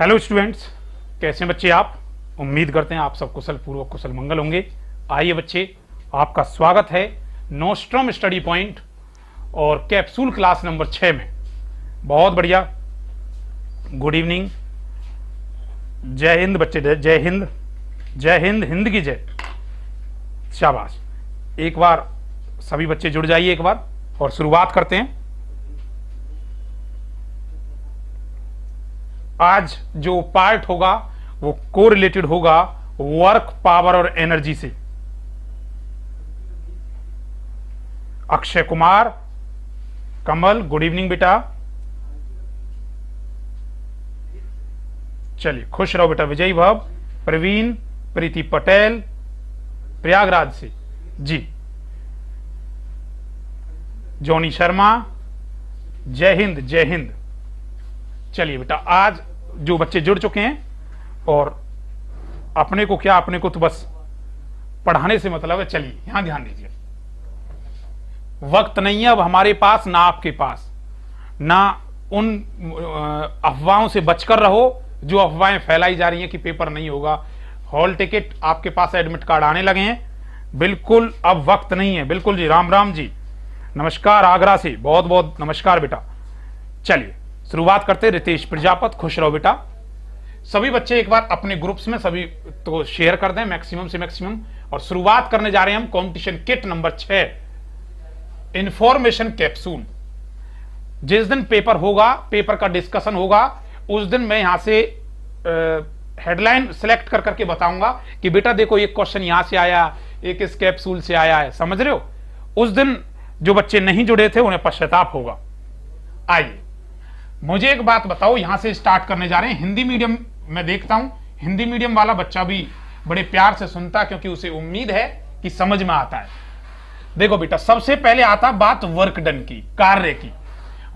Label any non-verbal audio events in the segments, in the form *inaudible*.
Hello students कैसे बच्चे आप उम्मीद करते हैं आप सब कुशल पूर्वक कुशल मंगल होंगे आइए बच्चे आपका स्वागत है नोस्ट्रम स्टडी पॉइंट और कैप्सूल क्लास नंबर छः में बहुत बढ़िया गुड इवनिंग जय हिंद बच्चे जय हिंद जय हिंद हिंद की जय शाबाश एक बार सभी बच्चे जुड़ जाइए एक बार और शुरुआत करते हैं आज जो पार्ट होगा वो को रिलेटेड होगा वर्क पावर और एनर्जी से अक्षय कुमार कमल गुड इवनिंग बेटा चलिए खुश रहो बेटा विजय भव प्रवीण प्रीति पटेल प्रयागराज से जी जोनी शर्मा जय हिंद जय हिंद चलिए बेटा आज जो बच्चे जुड़ चुके हैं और अपने को क्या अपने को तो बस पढ़ाने से मतलब है चलिए यहां ध्यान दीजिए वक्त नहीं है अब हमारे पास ना आपके पास ना उन अफवाहों से बचकर रहो जो अफवाहें फैलाई जा रही हैं कि पेपर नहीं होगा हॉल टिकट आपके पास एडमिट कार्ड आने लगे हैं बिल्कुल अब वक्त नहीं है बिल्कुल जी राम राम जी नमस्कार आगरा से बहुत बहुत नमस्कार बेटा चलिए शुरुआत करते रितेश प्रजापत खुश रहो बेटा सभी बच्चे एक बार अपने ग्रुप्स में सभी तो शेयर कर दें मैक्सिमम से मैक्सिमम और शुरुआत करने जा रहे हैं हम कंपटीशन किट नंबर छ इंफॉर्मेशन कैप्सूल जिस दिन पेपर होगा पेपर का डिस्कशन होगा उस दिन मैं यहां से हेडलाइन सिलेक्ट कर करके बताऊंगा कि बेटा देखो एक क्वेश्चन यहां से आया एक इस कैप्सूल से आया है समझ रहे हो उस दिन जो बच्चे नहीं जुड़े थे उन्हें पश्चाताप होगा आइए मुझे एक बात बताओ यहां से स्टार्ट करने जा रहे हैं हिंदी मीडियम मैं देखता हूं हिंदी मीडियम वाला बच्चा भी बड़े प्यार से सुनता क्योंकि उसे उम्मीद है कि समझ में आता है देखो बेटा सबसे पहले आता बात वर्क डन की कार्य की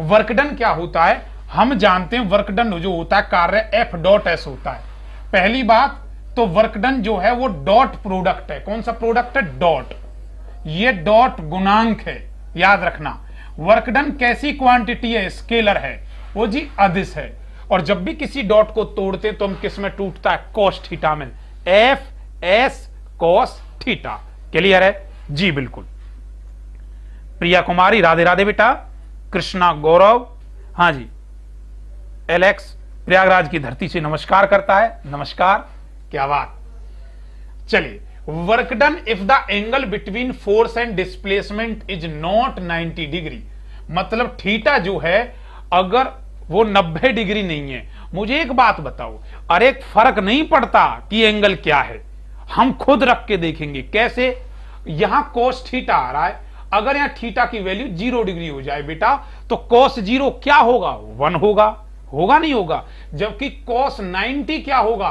वर्क डन क्या होता है हम जानते हैं वर्क डन जो होता है कार्य एफ डॉट एस होता है पहली बात तो वर्क डन जो है वो डॉट प्रोडक्ट है कौन सा प्रोडक्ट है डॉट ये डॉट गुणांक है याद रखना वर्क डन कैसी क्वांटिटी है स्केलर है वो जी अधिस है और जब भी किसी डॉट को तोड़ते तो हम किस में टूटता है कॉस थीटा में F S cos theta clear है जी बिल्कुल प्रिया कुमारी राधे राधे बेटा कृष्णा गौरव हाँ जी एलेक्स प्रयागराज की धरती से नमस्कार करता है नमस्कार क्या बात चलिए work done if the angle between force and displacement is not 90 degree मतलब थीटा जो है अगर वो 90 डिग्री नहीं है मुझे एक बात बताओ अरे फर्क नहीं पड़ता कि एंगल क्या है हम खुद रख के देखेंगे कैसे यहां कोस थीटा आ रहा है अगर यहां थीटा की वैल्यू जीरो डिग्री हो जाए बेटा तो कोस जीरो क्या होगा वन होगा होगा नहीं होगा जबकि कोस नाइनटी क्या होगा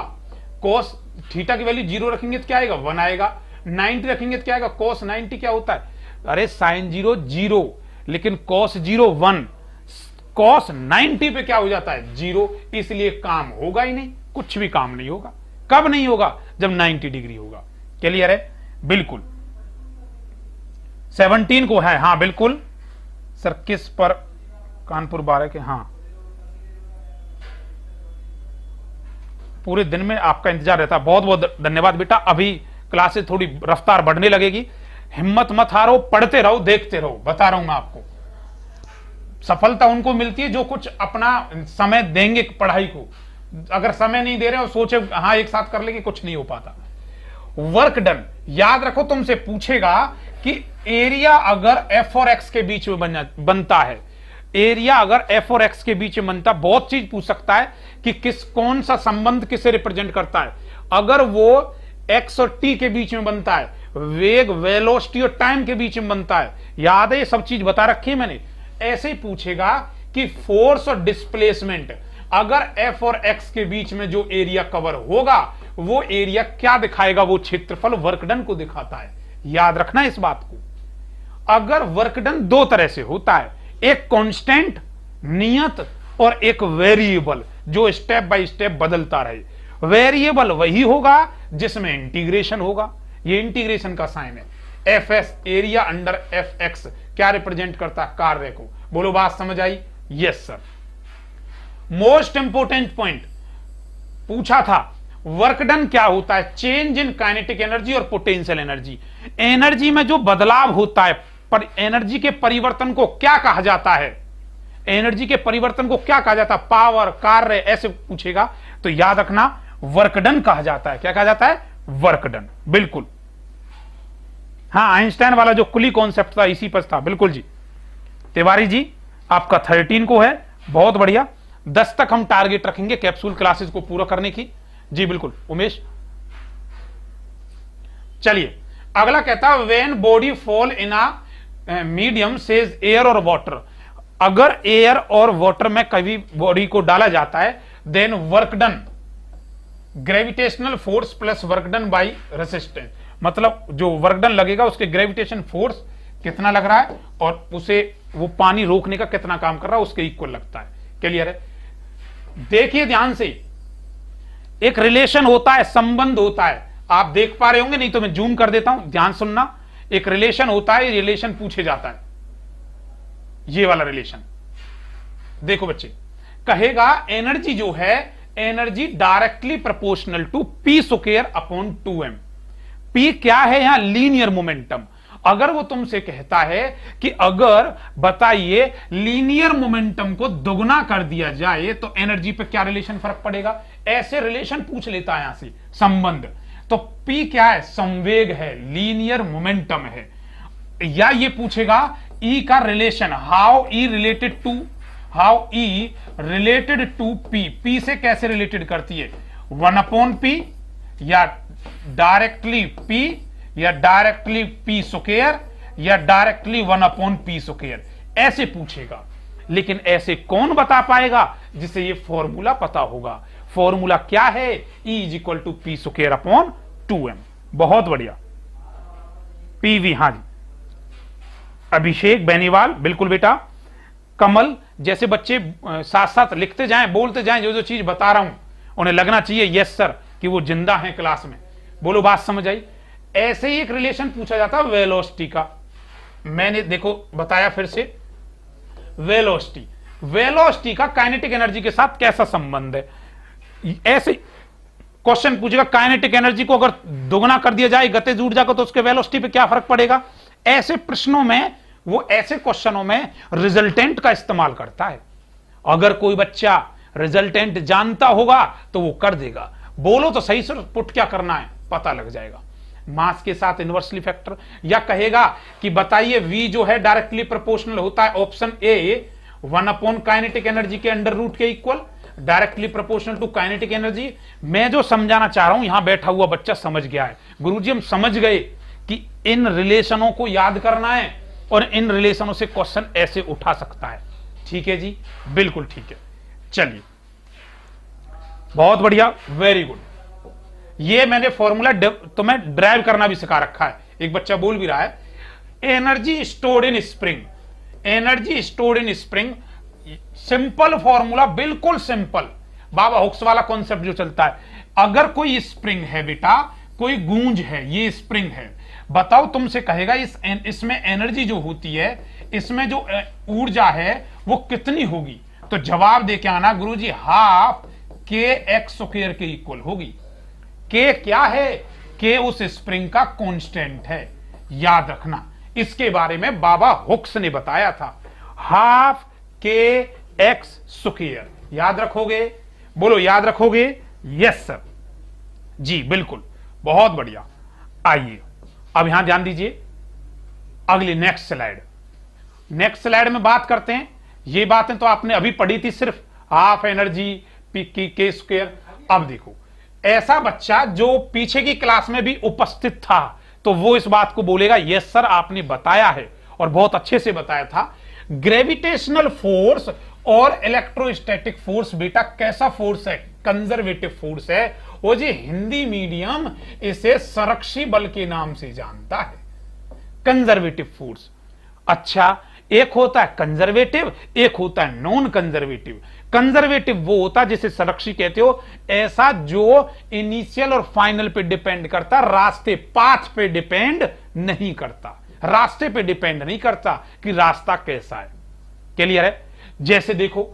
कोस थीटा की वैल्यू जीरो रखेंगे तो क्या आएगा वन आएगा नाइनटी रखेंगे तो क्या आएगा कोस नाइनटी क्या होता है अरे साइन जीरो जीरो लेकिन कोस जीरो वन कॉस 90 पे क्या हो जाता है जीरो इसलिए काम होगा ही नहीं कुछ भी काम नहीं होगा कब नहीं होगा जब 90 डिग्री होगा क्लियर है बिल्कुल 17 को है हाँ बिल्कुल सर किस पर कानपुर बारह के हाँ पूरे दिन में आपका इंतजार रहता है बहुत बहुत धन्यवाद बेटा अभी क्लासेस थोड़ी रफ्तार बढ़ने लगेगी हिम्मत मत हारो पढ़ते रहो देखते रहो बता रहा हूं मैं आपको सफलता उनको मिलती है जो कुछ अपना समय देंगे पढ़ाई को अगर समय नहीं दे रहे हो सोचे हाँ एक साथ कर लेंगे कुछ नहीं हो पाता वर्क डन याद रखो तुमसे पूछेगा कि एरिया अगर एफ और एक्स के बीच में बन बनता है एरिया अगर एफ और एक्स के बीच में बनता बहुत चीज पूछ सकता है कि किस कौन सा संबंध किसे रिप्रेजेंट करता है अगर वो एक्स और टी के बीच में बनता है वेग वेलोसिटी और टाइम के बीच में बनता है याद है ये सब चीज बता रखी है मैंने ऐसे ही पूछेगा कि फोर्स और डिस्प्लेसमेंट अगर एफ और एक्स के बीच में जो एरिया कवर होगा वो एरिया क्या दिखाएगा वो क्षेत्रफल वर्कडन को दिखाता है याद रखना इस बात को अगर वर्कडन दो तरह से होता है एक कांस्टेंट नियत और एक वेरिएबल जो स्टेप बाय स्टेप बदलता रहे वेरिएबल वही होगा जिसमें इंटीग्रेशन होगा ये इंटीग्रेशन का साइन है F S area under F X क्या रिप्रेजेंट करता है कार्य को बोलो बात समझ आई yes sir most important point पूछा था वर्क डन क्या होता है चेंज इन काइनेटिक एनर्जी और पोटेंशियल एनर्जी एनर्जी में जो बदलाव होता है पर एनर्जी के परिवर्तन को क्या कहा जाता है एनर्जी के परिवर्तन को क्या कहा जाता है पावर कार्य ऐसे पूछेगा तो याद रखना वर्कडन कहा जाता है क्या कहा जाता है वर्कडन बिल्कुल हाँ आइंस्टाइन वाला जो कुली कॉन्सेप्ट था इसी पर था बिल्कुल जी तिवारी जी आपका थर्टीन को है बहुत बढ़िया दस तक हम टारगेट रखेंगे कैप्सूल क्लासेस को पूरा करने की जी बिल्कुल उमेश चलिए अगला कहता when body fall in a medium says air और वाटर अगर एयर और वाटर में कभी बॉडी को डाला जाता है then work done gravitational force plus work done by resistance मतलब जो वर्कडन लगेगा उसके ग्रेविटेशन फोर्स कितना लग रहा है और उसे वो पानी रोकने का कितना काम कर रहा है उसके इक्वल लगता है क्लियर है देखिए ध्यान से एक रिलेशन होता है संबंध होता है आप देख पा रहे होंगे नहीं तो मैं जूम कर देता हूं ध्यान सुनना एक रिलेशन होता है रिलेशन पूछे जाता है ये वाला रिलेशन देखो बच्चे कहेगा एनर्जी जो है energy directly proportional to P square upon two M P क्या है यहां लीनियर मोमेंटम अगर वो तुमसे कहता है कि अगर बताइए लीनियर मोमेंटम को दोगुना कर दिया जाए तो एनर्जी पे क्या रिलेशन फर्क पड़ेगा ऐसे रिलेशन पूछ लेता है यहां से संबंध तो पी क्या है संवेग है लीनियर मोमेंटम है या ये पूछेगा ई e का relation how E related to how E related to P P से कैसे रिलेटेड करती है वन अपॉन पी या डायरेक्टली पी या डायरेक्टली पी सुकेयर या directly one upon P square ऐसे पूछेगा लेकिन ऐसे कौन बता पाएगा जिसे ये फॉर्मूला पता होगा फॉर्मूला क्या है E is equal to P square upon two M बहुत बढ़िया पीवी हां जी अभिषेक बेनीवाल बिल्कुल बेटा कमल जैसे बच्चे साथ साथ लिखते जाएं बोलते जाएं जो जो चीज बता रहा हूं उन्हें लगना चाहिए यस सर कि वो जिंदा हैं क्लास में बोलो बात समझ आई ऐसे ही एक रिलेशन पूछा जाता है वेलोस्टी का मैंने देखो बताया फिर से वेलोस्टी वेलोस्टी का काइनेटिक एनर्जी के साथ कैसा संबंध है ऐसे क्वेश्चन पूछेगा काइनेटिक एनर्जी को अगर दोगुना कर दिया जाए गति जुड़ जाएगा तो उसके वेलोस्टी पे क्या फर्क पड़ेगा ऐसे प्रश्नों में वो ऐसे क्वेश्चनों में रिजल्टेंट का इस्तेमाल करता है अगर कोई बच्चा रिजल्टेंट जानता होगा तो वो कर देगा बोलो तो सही सर पुट क्या करना है पता लग जाएगा मास के साथ इन्वर्सली फैक्टर या कहेगा कि बताइए वी जो है डायरेक्टली प्रोपोर्शनल होता है option A one upon kinetic energy के अंडर रूट के equal directly proportional to kinetic energy मैं जो समझाना चाह रहा हूं यहां बैठा हुआ बच्चा समझ गया है जी हम समझ गए कि इन रिलेशनों को याद करना है और इन रिलेशनों से क्वेश्चन ऐसे उठा सकता है ठीक है जी बिल्कुल ठीक है चलिए बहुत बढ़िया वेरी गुड ये मैंने फॉर्मूला तुम्हें ड्राइव करना भी सिखा रखा है एक बच्चा बोल भी रहा है energy stored in spring energy stored in spring simple formula बिल्कुल सिंपल बाबा हुक्स वाला कॉन्सेप्ट जो चलता है अगर कोई स्प्रिंग है बेटा कोई गूंज है ये स्प्रिंग है बताओ तुमसे कहेगा इस इसमें एनर्जी जो होती है इसमें जो ऊर्जा है वो कितनी होगी तो जवाब दे के आना गुरु जी हाफ के एक्स के इक्वल होगी के क्या है के उस स्प्रिंग का कांस्टेंट है याद रखना इसके बारे में बाबा हुक्स ने बताया था हाफ के एक्स सुकियर याद रखोगे बोलो याद रखोगे यस सर जी बिल्कुल बहुत बढ़िया आइए अब यहां ध्यान दीजिए अगली नेक्स्ट स्लाइड नेक्स्ट स्लाइड में बात करते हैं ये बातें तो आपने अभी पढ़ी थी सिर्फ हाफ एनर्जी पी के स्क्वेयर अब देखो ऐसा बच्चा जो पीछे की क्लास में भी उपस्थित था तो वो इस बात को बोलेगा यस सर आपने बताया है और बहुत अच्छे से बताया था ग्रेविटेशनल फोर्स और इलेक्ट्रोस्टैटिक फोर्स बेटा कैसा फोर्स है कंजर्वेटिव फोर्स है वो जी हिंदी मीडियम इसे संरक्षी बल के नाम से जानता है कंजर्वेटिव फोर्स अच्छा एक होता है कंजर्वेटिव एक होता है नॉन कंजर्वेटिव कंजर्वेटिव वो होता जिसे संरक्षी कहते हो ऐसा जो इनिशियल और फाइनल पे डिपेंड करता रास्ते पाथ पे डिपेंड नहीं करता रास्ते पे डिपेंड नहीं करता कि रास्ता कैसा है क्लियर है जैसे देखो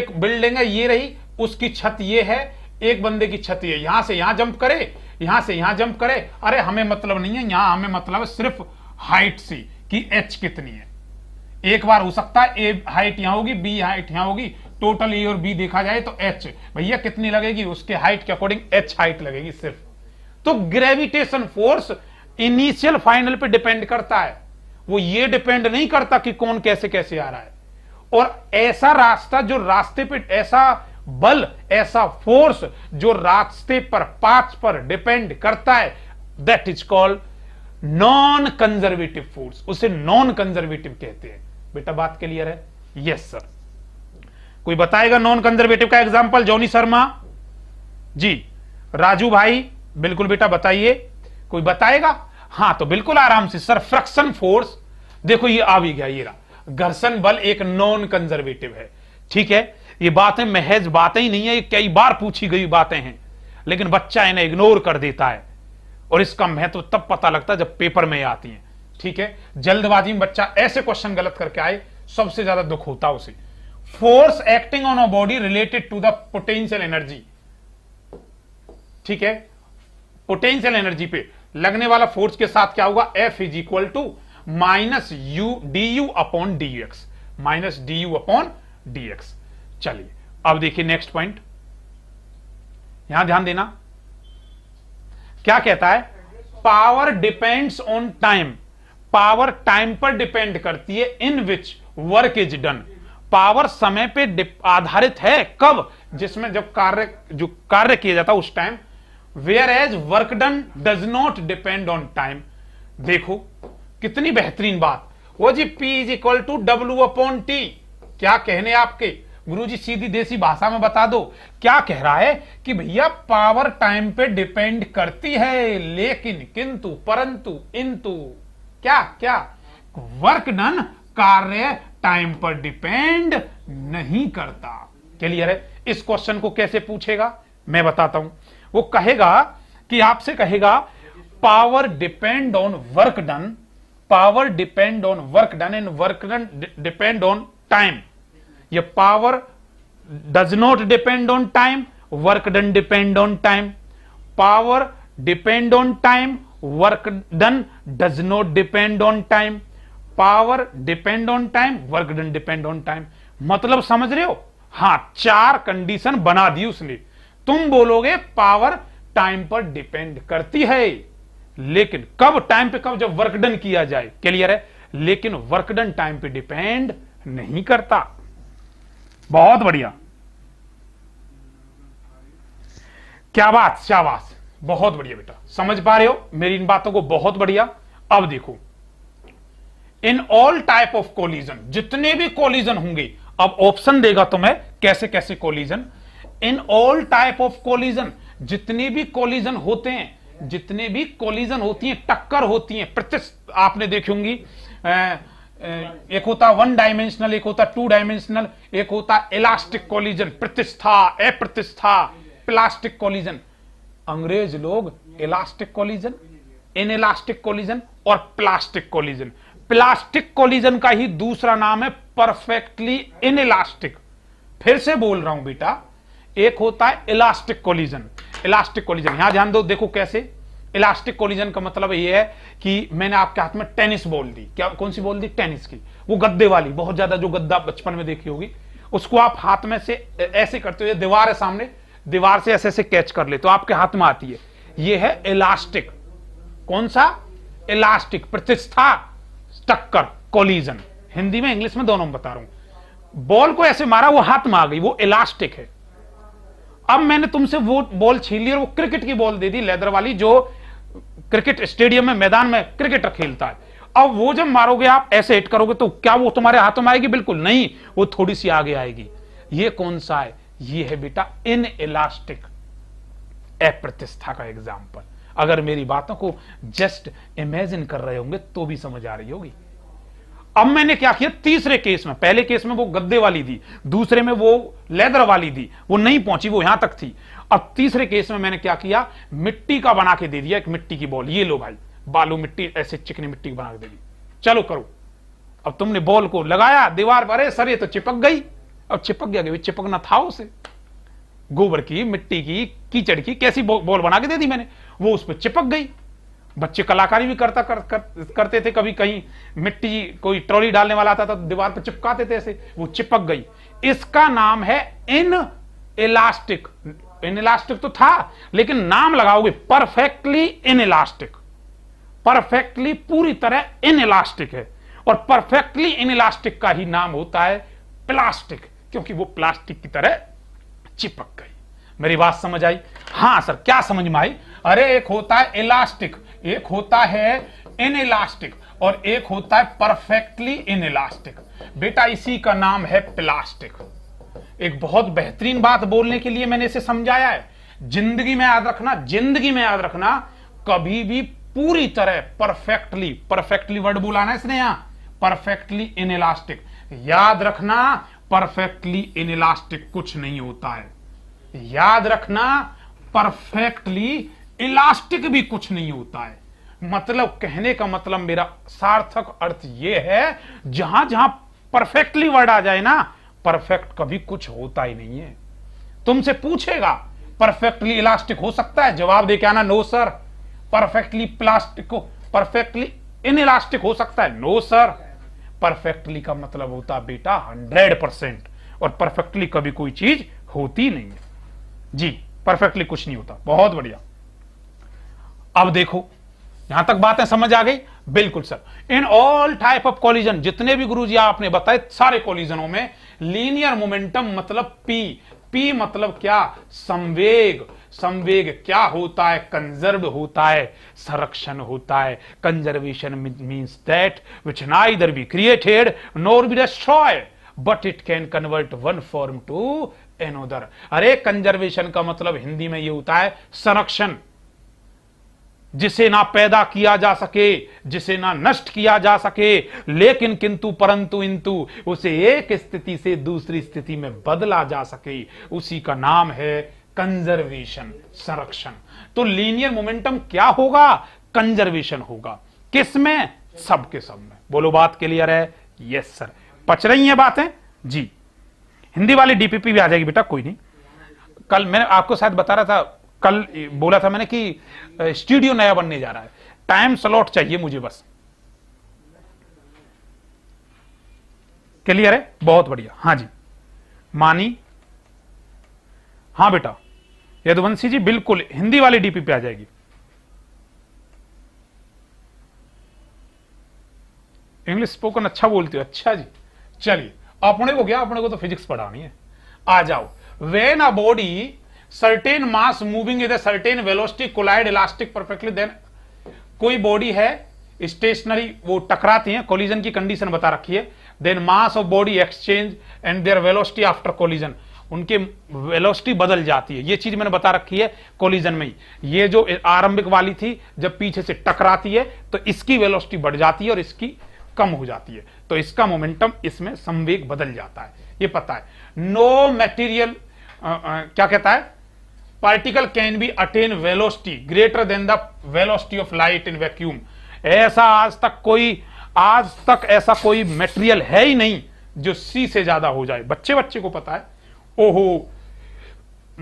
एक बिल्डिंग है ये रही उसकी छत ये है एक बंदे की छत ये यहां से यहां जंप करे यहां से यहां जंप करे अरे हमें मतलब नहीं है यहां हमें मतलब है सिर्फ हाइट सी कि एच कितनी है एक बार हो सकता है ए हाइट यहां होगी बी हाइट यहां होगी टोटल ए और बी देखा जाए तो एच भैया कितनी लगेगी उसके हाइट के अकॉर्डिंग एच हाइट लगेगी सिर्फ तो ग्रेविटेशन फोर्स इनिशियल फाइनल पे डिपेंड करता है वो ये डिपेंड नहीं करता कि कौन कैसे कैसे आ रहा है और ऐसा रास्ता जो रास्ते पे ऐसा बल ऐसा फोर्स जो रास्ते पर पाथ पर डिपेंड करता है that is called non conservative force उसे नॉन कंजर्वेटिव कहते हैं बेटा बात क्लियर है यस yes, सर कोई बताएगा नॉन कंजर्वेटिव का एग्जाम्पल जॉनी शर्मा जी राजू भाई बिल्कुल बेटा बताइए कोई बताएगा हाँ तो बिल्कुल आराम से सर फ्रक्शन फोर्स देखो ये आ भी गया ये घर्षण बल एक नॉन कंजर्वेटिव है ठीक है ये बातें महज बातें ही नहीं है ये कई बार पूछी गई बातें हैं लेकिन बच्चा इन्हें इग्नोर कर देता है और इसका महत्व तो तब पता लगता है जब पेपर में आती है ठीक है जल्दबाजी में बच्चा ऐसे क्वेश्चन गलत करके आए सबसे ज्यादा दुख होता उसे force acting on a body related to the potential energy ठीक है पोटेंशियल एनर्जी पे लगने वाला फोर्स के साथ क्या होगा F is equal to minus U D U upon D X minus D U upon D X चलिए अब देखिए नेक्स्ट पॉइंट यहां ध्यान देना क्या कहता है power depends on time power time पर डिपेंड करती है in which work is done power समय पे आधारित है कब जिसमें जब कार्य जो कार्य किया जाता उस time whereas work done does not depend on time देखो कितनी बेहतरीन बात वो जी P is equal to W upon T क्या कहने आपके गुरु जी सीधी देसी भाषा में बता दो क्या कह रहा है कि भैया पावर टाइम पे डिपेंड करती है लेकिन किंतु परंतु इंतु क्या क्या वर्क डन कार्य टाइम पर डिपेंड नहीं करता क्लियर है इस क्वेश्चन को कैसे पूछेगा मैं बताता हूं वो कहेगा कि आपसे कहेगा power depend on work done power depend on work done and work done depend on time ये power does not depend on time work done depend on time power depend on time work done does not depend on time power depend on time work done depend on time मतलब समझ रहे हो हां चार condition बना दी उसने तुम बोलोगे पावर टाइम पर डिपेंड करती है लेकिन कब टाइम पे कब जब वर्क डन किया जाए क्लियर है लेकिन वर्क डन टाइम पे डिपेंड नहीं करता बहुत बढ़िया क्या बात शाबाश बहुत बढ़िया बेटा समझ पा रहे हो मेरी इन बातों को बहुत बढ़िया अब देखो in all type of collision जितने भी कोलिजन होंगे अब ऑप्शन देगा तुम्हें कैसे कैसे collision in all type of collision जितने भी कोलिजन होते हैं जितने भी कोलिजन होती हैं टक्कर होती हैं प्रत्यक्ष आपने देखी होंगी एक होता वन डायमेंशनल एक होता टू डायमेंशनल एक होता इलास्टिक कोलिजन प्रतिष्ठा अप्रतिष्ठा प्लास्टिक कोलिजन अंग्रेज लोग elastic collision inelastic collision और प्लास्टिक कोलिजन प्लास्टिक कोलिजन का ही दूसरा नाम है परफेक्टली इन इलास्टिक फिर से बोल रहा हूं बेटा एक होता है इलास्टिक कोलिजन इलास्टिक कोलिजन यहां ध्यान दो देखो कैसे इलास्टिक कोलिजन का मतलब यह है कि मैंने आपके हाथ में टेनिस बॉल दी क्या कौन सी बॉल दी टेनिस की वो गद्दे वाली बहुत ज्यादा जो गद्दा बचपन में देखी होगी उसको आप हाथ में से ऐसे करते हो दीवार है सामने दीवार से ऐसे ऐसे कैच कर ले तो आपके हाथ में आती है यह है इलास्टिक कौन सा इलास्टिक प्रतिष्ठा टक्कर कोलिजन हिंदी में इंग्लिश में दोनों में बता रहा हूं बॉल को ऐसे मारा वो हाथ में आ गई वो इलास्टिक है अब मैंने तुमसे वो बॉल छीन ली और वो क्रिकेट की बॉल दे दी लेदर वाली जो क्रिकेट स्टेडियम में मैदान में क्रिकेटर खेलता है अब वो जब मारोगे आप ऐसे हिट करोगे तो क्या वो तुम्हारे हाथों में आएगी बिल्कुल नहीं वो थोड़ी सी आगे आएगी ये कौन सा है ये है बेटा इन इलास्टिक अप्रतिष्ठा का एग्जाम्पल अगर मेरी बातों को जस्ट इमेजिन कर रहे होंगे तो भी समझ आ रही होगी अब मैंने क्या किया तीसरे केस में पहले केस में वो गद्दे वाली थी दूसरे में वो लेदर वाली थी वो नहीं पहुंची वो यहां तक थी अब तीसरे केस में मैंने क्या किया मिट्टी का बना के दे दिया एक मिट्टी की बॉल ये लो भाई बालू मिट्टी ऐसे चिकनी मिट्टी बना के दे दी चलो करो अब तुमने बॉल को लगाया दीवार पर अरे सर ये तो चिपक गई अब चिपक गया चिपकना था उसे गोबर की मिट्टी की कीचड़ की कैसी बॉल बना के दे दी मैंने वो उस पर चिपक गई बच्चे कलाकारी भी करता कर, कर, करते थे कभी कहीं मिट्टी कोई ट्रॉली डालने वाला आता था तो दीवार पर चिपकाते थे ऐसे वो चिपक गई इसका नाम है इन इलास्टिक इन इलास्टिक तो था लेकिन नाम लगाओगे परफेक्टली इन इलास्टिक परफेक्टली पूरी तरह इन इलास्टिक है और परफेक्टली इन इलास्टिक का ही नाम होता है प्लास्टिक क्योंकि वो प्लास्टिक की तरह चिपक गई मेरी बात समझ आई हां सर क्या समझ में आई अरे एक होता है इलास्टिक एक होता है इन इलास्टिक और एक होता है परफेक्टली इन इलास्टिक बेटा इसी का नाम है प्लास्टिक एक बहुत बेहतरीन बात बोलने के लिए मैंने इसे समझाया है जिंदगी में याद रखना जिंदगी में याद रखना कभी भी पूरी तरह परफेक्टली परफेक्टली वर्ड बोलाना है इसने यहां परफेक्टली इन इलास्टिक याद रखना परफेक्टली इन इलास्टिक कुछ नहीं होता है याद रखना परफेक्टली इलास्टिक भी कुछ नहीं होता है मतलब कहने का मतलब मेरा सार्थक अर्थ यह है जहां जहां परफेक्टली वर्ड आ जाए ना परफेक्ट कभी कुछ होता ही नहीं है तुमसे पूछेगा परफेक्टली इलास्टिक हो सकता है जवाब दे के आना नो सर परफेक्टली प्लास्टिक को परफेक्टली इन इलास्टिक हो सकता है नो सर परफेक्टली का मतलब होता बेटा हंड्रेड परसेंट और परफेक्टली कभी कोई चीज होती नहीं है जी परफेक्टली कुछ नहीं होता बहुत बढ़िया अब देखो यहां तक बातें समझ आ गई बिल्कुल sir in all type of collision जितने भी गुरुजी आपने बताए सारे कॉलिजनों में लीनियर मोमेंटम मतलब पी पी मतलब क्या संवेग संवेग क्या होता है कंजर्व होता है संरक्षण होता है conservation means that which neither be created nor be destroyed but it can convert one form to another अरे कंजर्वेशन का मतलब हिंदी में ये होता है संरक्षण जिसे ना पैदा किया जा सके जिसे ना नष्ट किया जा सके लेकिन किंतु परंतु इंतु उसे एक स्थिति से दूसरी स्थिति में बदला जा सके उसी का नाम है कंजर्वेशन संरक्षण तो लीनियर मोमेंटम क्या होगा कंजर्वेशन होगा किस में सब के सब में बोलो बात क्लियर है यस सर पच रही है बातें जी हिंदी वाली डीपीपी भी आ जाएगी बेटा कोई नहीं कल मैंने आपको शायद बता रहा था कल बोला था मैंने कि स्टूडियो नया बनने जा रहा है टाइम स्लॉट चाहिए मुझे बस क्लियर है बहुत बढ़िया हाँ जी मानी हाँ बेटा यदुवंशी जी बिल्कुल हिंदी वाली डीपी पे आ जाएगी इंग्लिश स्पोकन अच्छा बोलते हो अच्छा जी चलिए अपने को क्या अपने को तो फिजिक्स पढ़ानी है आ जाओ when a body certain mass moving is a certain velocity collide elastic perfectly then कोई बॉडी है स्टेशनरी वो टकराती है कोलिजन की कंडीशन बता रखी है then mass of body exchange and their velocity after collision उनके वेलोसिटी बदल जाती है ये चीज मैंने बता रखी है कोलिजन में ही ये जो आरंभिक वाली थी जब पीछे से टकराती है तो इसकी वेलोसिटी बढ़ जाती है और इसकी कम हो जाती है तो इसका मोमेंटम इसमें संवेग बदल जाता है ये पता है नो no मटेरियल क्या कहता है particle can be attain velocity greater than the velocity of light in vacuum ऐसा आज तक कोई आज तक ऐसा कोई मटेरियल है ही नहीं जो सी से ज्यादा हो जाए बच्चे बच्चे को पता है ओहो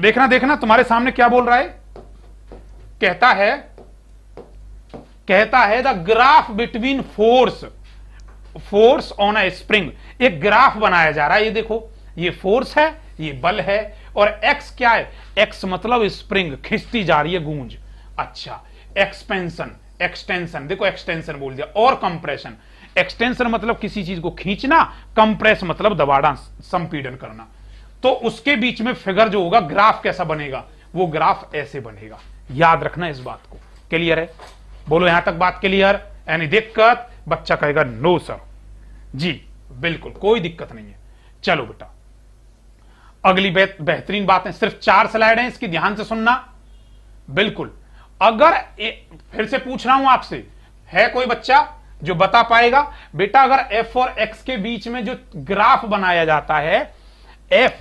देखना देखना तुम्हारे सामने क्या बोल रहा है कहता है कहता है the graph between force force on a spring एक ग्राफ बनाया जा रहा है ये देखो ये फोर्स है ये बल है और एक्स क्या है एक्स मतलब स्प्रिंग खिंचती जा रही है गूंज अच्छा एक्सपेंशन एक्सटेंशन देखो एक्सटेंशन बोल दिया और कंप्रेशन एक्सटेंशन मतलब किसी चीज को खींचना कंप्रेस मतलब दबाना संपीडन करना तो उसके बीच में फिगर जो होगा ग्राफ कैसा बनेगा वो ग्राफ ऐसे बनेगा याद रखना इस बात को क्लियर है बोलो यहां तक बात क्लियर यानी दिक्कत बच्चा कहेगा नो सर जी बिल्कुल कोई दिक्कत नहीं है चलो बेटा अगली बेहतरीन बात है सिर्फ चार स्लाइड है इसकी ध्यान से सुनना बिल्कुल अगर ए, फिर से पूछ रहा हूं आपसे है कोई बच्चा जो बता पाएगा बेटा अगर एफ और एक्स के बीच में जो ग्राफ बनाया जाता है एफ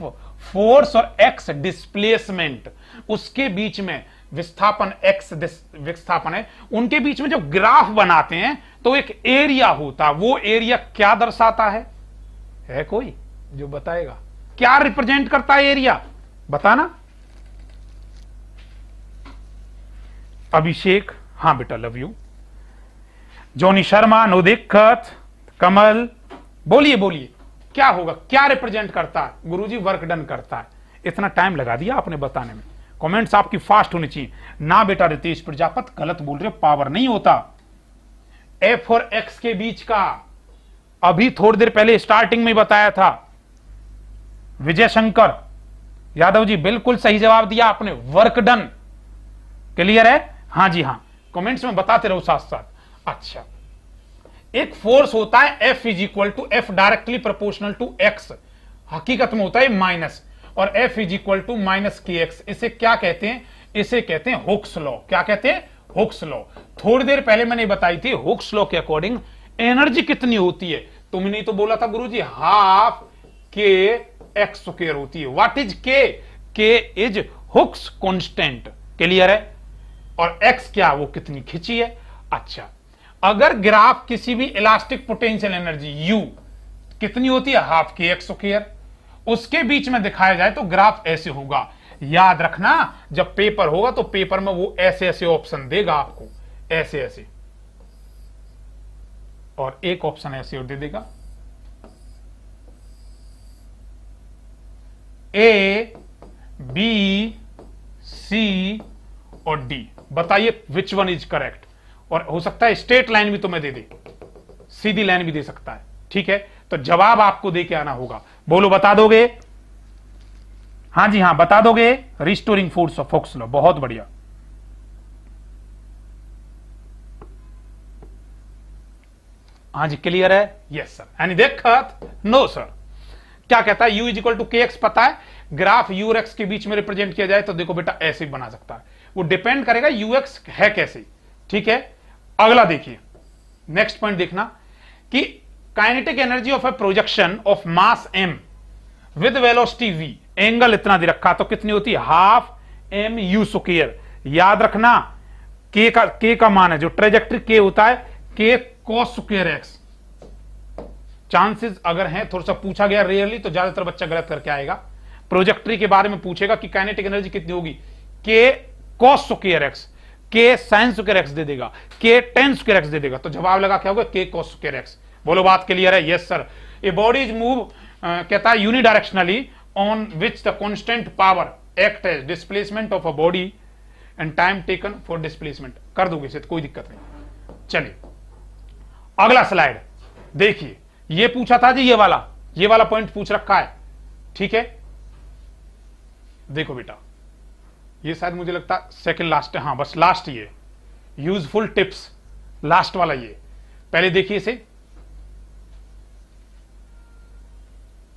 फोर्स और एक्स डिस्प्लेसमेंट उसके बीच में विस्थापन एक्स विस्थापन है उनके बीच में जो ग्राफ बनाते हैं तो एक एरिया होता वो एरिया क्या दर्शाता है है कोई जो बताएगा क्या रिप्रेजेंट करता है एरिया बताना अभिषेक हां बेटा लव यू जोनी शर्मा दिक्कत कमल बोलिए बोलिए क्या होगा क्या रिप्रेजेंट करता है गुरुजी वर्क डन करता है इतना टाइम लगा दिया आपने बताने में कमेंट्स आपकी फास्ट होनी चाहिए ना बेटा रितेश प्रजापत गलत बोल रहे पावर नहीं होता एफ और एक्स के बीच का अभी थोड़ी देर पहले स्टार्टिंग में बताया था विजय शंकर यादव जी बिल्कुल सही जवाब दिया आपने वर्क डन क्लियर है हाँ जी हाँ कमेंट्स में बताते रहो साथ साथ अच्छा एक फोर्स होता है F is equal to F directly proportional to X हकीकत में होता है माइनस और F is equal to minus K X इसे क्या कहते हैं इसे कहते हैं हुक्स लॉ क्या कहते हैं हुक्स लॉ थोड़ी देर पहले मैंने बताई थी हुक्स लॉ के अकॉर्डिंग एनर्जी कितनी होती है तुमने तो बोला था गुरु जी हाफ के एक्स स्क्र होती है व्हाट इज के के इज हुक्स कांस्टेंट क्लियर है और एक्स क्या वो कितनी खिंची है अच्छा अगर ग्राफ किसी भी इलास्टिक पोटेंशियल एनर्जी यू कितनी होती है हाफ के एक्स स्क्र उसके बीच में दिखाया जाए तो ग्राफ ऐसे होगा याद रखना जब पेपर होगा तो पेपर में वो ऐसे ऐसे ऑप्शन देगा आपको ऐसे ऐसे और एक ऑप्शन ऐसे और दे देगा ए बी सी और डी बताइए विच वन इज करेक्ट और हो सकता है स्ट्रेट लाइन भी तुम्हें तो दे दे सीधी लाइन भी दे सकता है ठीक है तो जवाब आपको दे के आना होगा बोलो बता दोगे हाँ जी हां बता दोगे restoring force of Hooke's law बहुत बढ़िया हाँ जी क्लियर है यस सर यानी देख नो सर क्या कहता है U is equal to K X पता है ग्राफ यू एक्स के बीच में रिप्रेजेंट किया जाए तो देखो बेटा ऐसे बना सकता है वो डिपेंड करेगा यू एक्स है कैसे ठीक है अगला देखिए नेक्स्ट पॉइंट देखना कि kinetic energy of a projection of mass M with velocity V angle इतना दे रखा तो कितनी होती है हाफ एम यू सुकेयर याद रखना के का के का मान है जो ट्रेजेक्ट्री के होता है के कॉस सुकेयर एक्स चांसेस अगर हैं थोड़ा सा पूछा गया रेयरली तो ज्यादातर बच्चा गलत करके आएगा प्रोजेक्ट्री के बारे में पूछेगा कि काइनेटिक एनर्जी कितनी होगी K cos square X K sine square X दे देगा के टेन सुकेयर एक्स दे देगा तो जवाब लगा क्या होगा के कॉस सुकेयर एक्स बोलो बात क्लियर है yes sir a body is move कहता है unidirectionally on which the constant power act as displacement of a body and time taken for displacement कर दोगे इसे तो कोई दिक्कत नहीं चलिए अगला स्लाइड देखिए ये पूछा था जी ये वाला ये वाला पॉइंट पूछ रखा है ठीक है देखो बेटा ये शायद मुझे लगता सेकंड लास्ट हाँ बस लास्ट ये यूजफुल टिप्स लास्ट वाला ये पहले देखिए इसे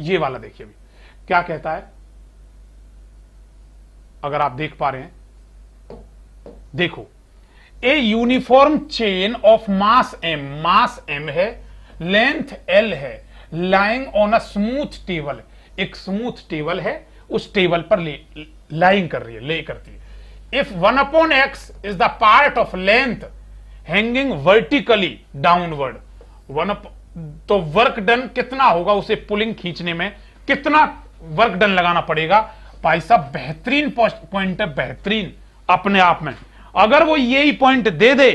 ये वाला देखिए अभी क्या कहता है अगर आप देख पा रहे हैं देखो a uniform chain of mass M mass M है लेंथ एल है lying on a smooth table एक स्मूथ टेबल है उस टेबल पर लाइंग कर रही है ले करती है if one upon X is the part of length hanging vertically downward one तो वर्क डन कितना होगा उसे पुलिंग खींचने में कितना वर्क डन लगाना पड़ेगा भाई साहब बेहतरीन पॉइंट है बेहतरीन अपने आप में अगर वो यही पॉइंट दे दे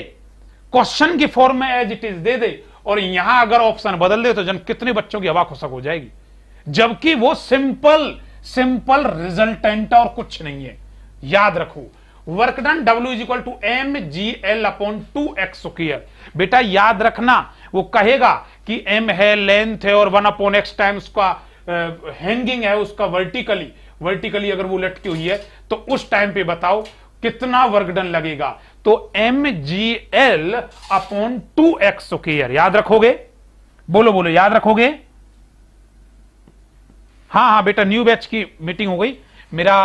क्वेश्चन की फॉर्म में एज इट इज दे दे और यहां अगर ऑप्शन बदल दे तो जन कितने बच्चों की हवा खुशक हो जाएगी जबकि वो सिंपल सिंपल रिजल्टेंट और कुछ नहीं है याद रखो work done W is equal to M G L upon two X square बेटा याद रखना वो कहेगा कि एम है लेंथ है और वन अपॉन एक्स टाइम्स का हैंगिंग है उसका वर्टिकली वर्टिकली अगर वो लटकी हुई है तो उस टाइम पे बताओ कितना वर्क डन लगेगा तो M G L upon two X square याद रखोगे बोलो बोलो याद रखोगे हाँ हाँ बेटा न्यू बैच की मीटिंग हो गई मेरा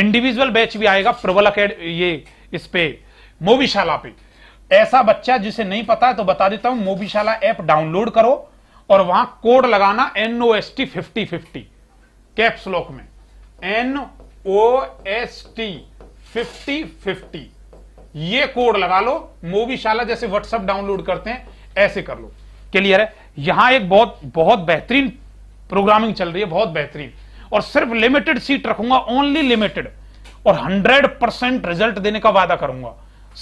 इंडिविजुअल बैच भी आएगा प्रबल अकेड ये इस पे मोबीशाला पे ऐसा बच्चा जिसे नहीं पता है तो बता देता हूं मोबीशाला ऐप डाउनलोड करो और वहां कोड लगाना NO S T fifty fifty caps lock में NO S T fifty fifty ये कोड लगा लो मोबीशाला जैसे व्हाट्सएप डाउनलोड करते हैं ऐसे कर लो क्लियर है यहां एक बहुत बहुत बेहतरीन प्रोग्रामिंग चल रही है बहुत बेहतरीन और सिर्फ लिमिटेड सीट रखूंगा ओनली लिमिटेड और हंड्रेड परसेंट रिजल्ट देने का वादा करूंगा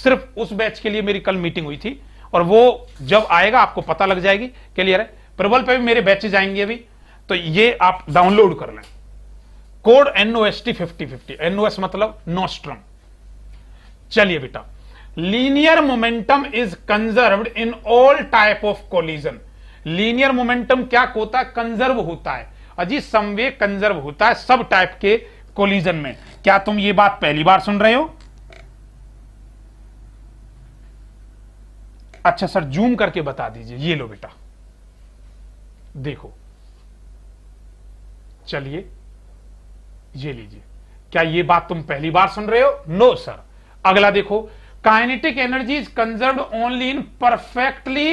सिर्फ उस बैच के लिए मेरी कल मीटिंग हुई थी और वो जब आएगा आपको पता लग जाएगी क्लियर है प्रबल पे भी मेरे बैचेज आएंगे अभी तो ये आप डाउनलोड कर लें code NO S T fifty fifty NO S मतलब नोस्ट्रम चलिए बेटा linear momentum is कंजर्वड in all type of collision linear momentum क्या होता है कंजर्व होता है अजी संवेग कंजर्व होता है सब टाइप के कोलिजन में क्या तुम ये बात पहली बार सुन रहे हो अच्छा सर जूम करके बता दीजिए ये लो बेटा देखो चलिए ये लीजिए क्या ये बात तुम पहली बार सुन रहे हो नो सर अगला देखो kinetic energy is conserve only in perfectly